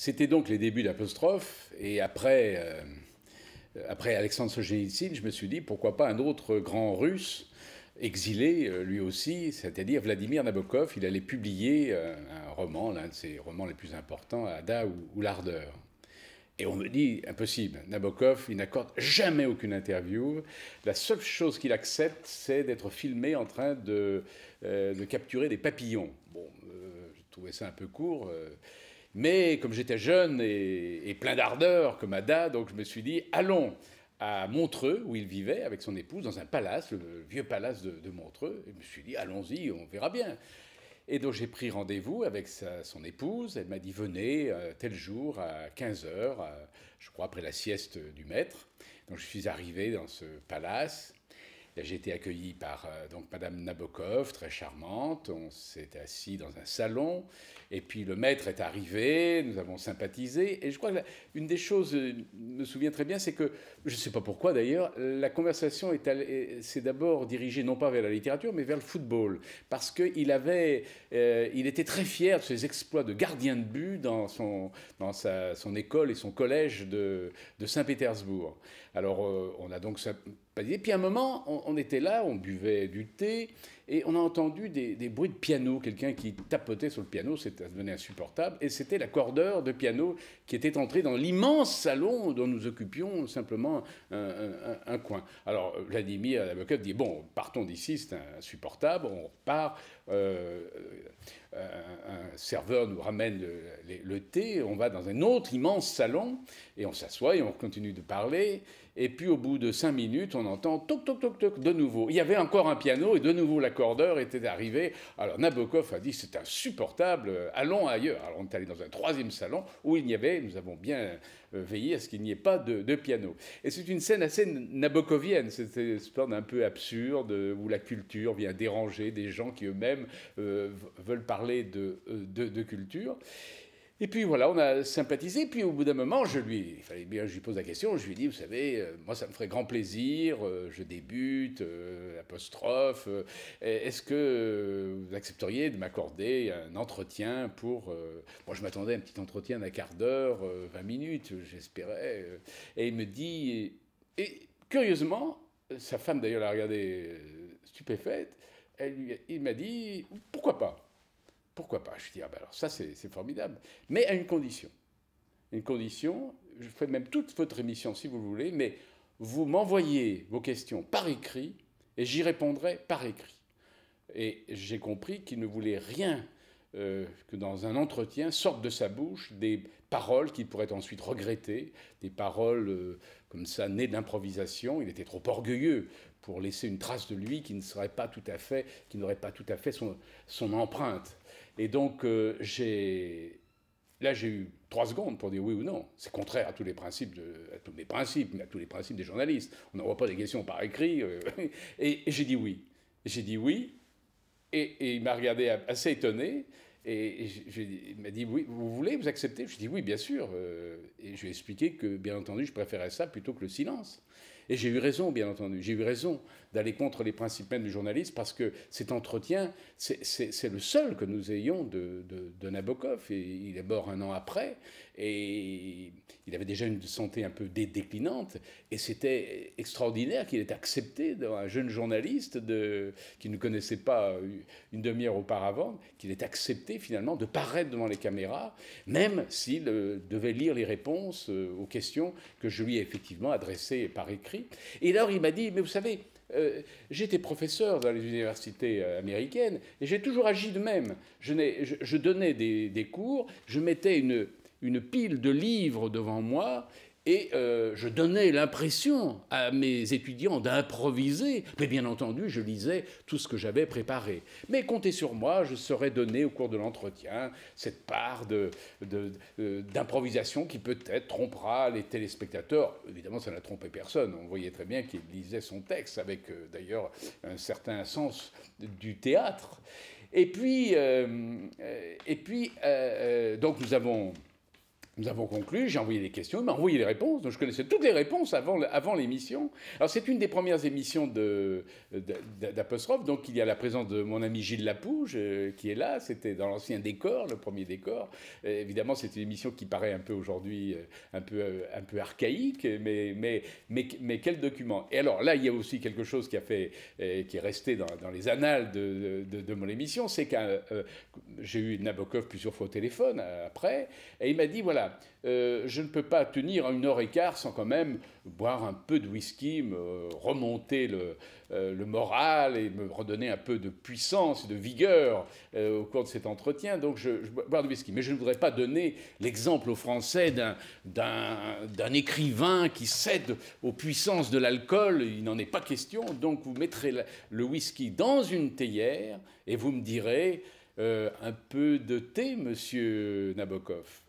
C'était donc les débuts d'Apostrophe, et après, euh, après Alexandre Solzhenitsyn, je me suis dit pourquoi pas un autre grand russe exilé euh, lui aussi, c'est-à-dire Vladimir Nabokov. Il allait publier euh, un roman, l'un de ses romans les plus importants, Ada ou, l'Ardeur. Et on me dit, impossible, Nabokov, il n'accorde jamais aucune interview. La seule chose qu'il accepte, c'est d'être filmé en train de, capturer des papillons. Bon, je trouvais ça un peu court. Mais comme j'étais jeune et, plein d'ardeur comme Ada, donc je me suis dit, allons à Montreux, où il vivait avec son épouse, dans un palace, le vieux palace de, Montreux. Et je me suis dit, allons-y, on verra bien. Et donc j'ai pris rendez-vous avec son épouse. Elle m'a dit, venez euh, tel jour à 15h, je crois, après la sieste du maître. Donc je suis arrivé dans ce palace. J'ai été accueilli par euh, donc Madame Nabokov, très charmante. On s'est assis dans un salon, et puis le maître est arrivé. Nous avons sympathisé, et je crois que une des choses, je euh, me souviens très bien, c'est que je ne sais pas pourquoi d'ailleurs, la conversation euh, s'est d'abord dirigée non pas vers la littérature, mais vers le football, parce qu'il avait, il était très fier de ses exploits de gardien de but dans son dans sa, son école et son collège de, de Saint-Pétersbourg. Alors on a donc et Puis à un moment, on était là, on buvait du thé, et on a entendu des, bruits de piano, quelqu'un qui tapotait sur le piano, ça devenait insupportable. Et c'était l'accordeur de piano qui était entré dans l'immense salon dont nous occupions simplement un, coin. Alors Vladimir Nabokov dit Bon, partons d'ici, c'est insupportable, on repart. Euh, euh, un serveur nous ramène le, thé, on va dans un autre immense salon et on s'assoit et on continue de parler. Et puis au bout de cinq minutes, on entend toc toc toc toc de nouveau. Il y avait encore un piano et de nouveau la était arrivé. Alors Nabokov a dit c'est insupportable, euh, allons ailleurs. Alors on est allé dans un troisième salon où il n'y avait, nous avons bien euh, veillé à ce qu'il n'y ait pas de, piano. Et c'est une scène assez nabokovienne, une scène un peu absurde euh, où la culture vient déranger des gens qui eux-mêmes veulent parler de, de, de culture. Et puis voilà, on a sympathisé. Puis au bout d'un moment, je lui, il fallait bien je lui pose la question. Je lui dis, vous savez, euh, moi ça me ferait grand plaisir. Euh, je débute, euh, apostrophe. Est-ce que vous accepteriez de m'accorder un entretien pour Moi, je m'attendais à un petit entretien d'un quart d'heure, 20 minutes, j'espérais. et il me dit, et, curieusement, sa femme d'ailleurs l'a regardé stupéfaite. Elle il m'a dit, pourquoi pas pourquoi pas Je dis, ah ben alors ça c'est formidable, mais à une condition. Une condition, je fais même toute votre émission si vous voulez, mais vous m'envoyez vos questions par écrit et j'y répondrai par écrit. Et j'ai compris qu'il ne voulait rien euh, que dans un entretien sorte de sa bouche des paroles qu'il pourrait ensuite regretter, des paroles euh, comme ça nées d'improvisation. Il était trop orgueilleux pour laisser une trace de lui qui ne serait pas tout à fait, qui n'aurait pas tout à fait son, son empreinte. Et donc, euh, j'ai. Là, j'ai eu trois secondes pour dire oui ou non. C'est contraire à tous les principes, de, tous mes principes, mais à tous les principes des journalistes. On n'envoie pas des questions par écrit. Euh. et, j'ai dit oui. J'ai dit oui. Et, il m'a regardé assez étonné. Et il m'a dit oui, vous voulez, vous acceptez Je lui dit oui, bien sûr. Euh. et je lui ai expliqué que, bien entendu, je préférais ça plutôt que le silence. Et j'ai eu raison, bien entendu, j'ai eu raison d'aller contre les principes mêmes du journalisme parce que cet entretien, c'est le seul que nous ayons de Nabokov. Et il est mort un an après et il avait déjà une santé un peu déclinante, et c'était extraordinaire qu'il ait accepté, un jeune journaliste de, qui ne connaissait pas euh, une demi-heure auparavant, qu'il ait accepté finalement de paraître devant les caméras, même s'il euh, devait lire les réponses euh, aux questions que je lui ai effectivement adressées par écrit. Et alors il m'a dit, mais vous savez, j'étais professeur dans les universités américaines et j'ai toujours agi de même. Je, je donnais des, cours, je mettais une, une pile de livres devant moi et euh, je donnais l'impression à mes étudiants d'improviser, mais bien entendu, je lisais tout ce que j'avais préparé. Mais comptez sur moi, je serai donné au cours de l'entretien cette part euh, d'improvisation de, qui peut-être trompera les téléspectateurs. Évidemment, ça n'a trompé personne. On voyait très bien qu'il lisait son texte, avec euh, d'ailleurs un certain sens du théâtre. Et puis, et puis donc nous avons nous avons conclu, j'ai envoyé des questions, il m'a envoyé les réponses, donc je connaissais toutes les réponses avant, avant l'émission. Alors c'est une des premières émissions d'Apostrophe, de, donc il y a la présence de mon ami Gilles Lapouge qui est là, c'était dans l'ancien décor, le premier décor. Euh, évidemment c'est une émission qui paraît un peu aujourd'hui euh, un, peu, euh, un peu archaïque, mais, mais, mais, mais, quel document Et alors là il y a aussi quelque chose qui, a fait, qui est resté dans, les annales de, de mon émission, c'est que j'ai eu Nabokov plusieurs fois au téléphone après, et il m'a dit voilà, euh, je ne peux pas tenir une heure et quart sans quand même boire un peu de whisky, me remonter le, euh, moral et me redonner un peu de puissance, de vigueur euh, au cours de cet entretien. Donc je, je boire du whisky. Mais je ne voudrais pas donner l'exemple aux Français d'un écrivain qui cède aux puissances de l'alcool. Il n'en est pas question. Donc vous mettrez le whisky dans une théière et vous me direz... un peu de thé, monsieur Nabokov.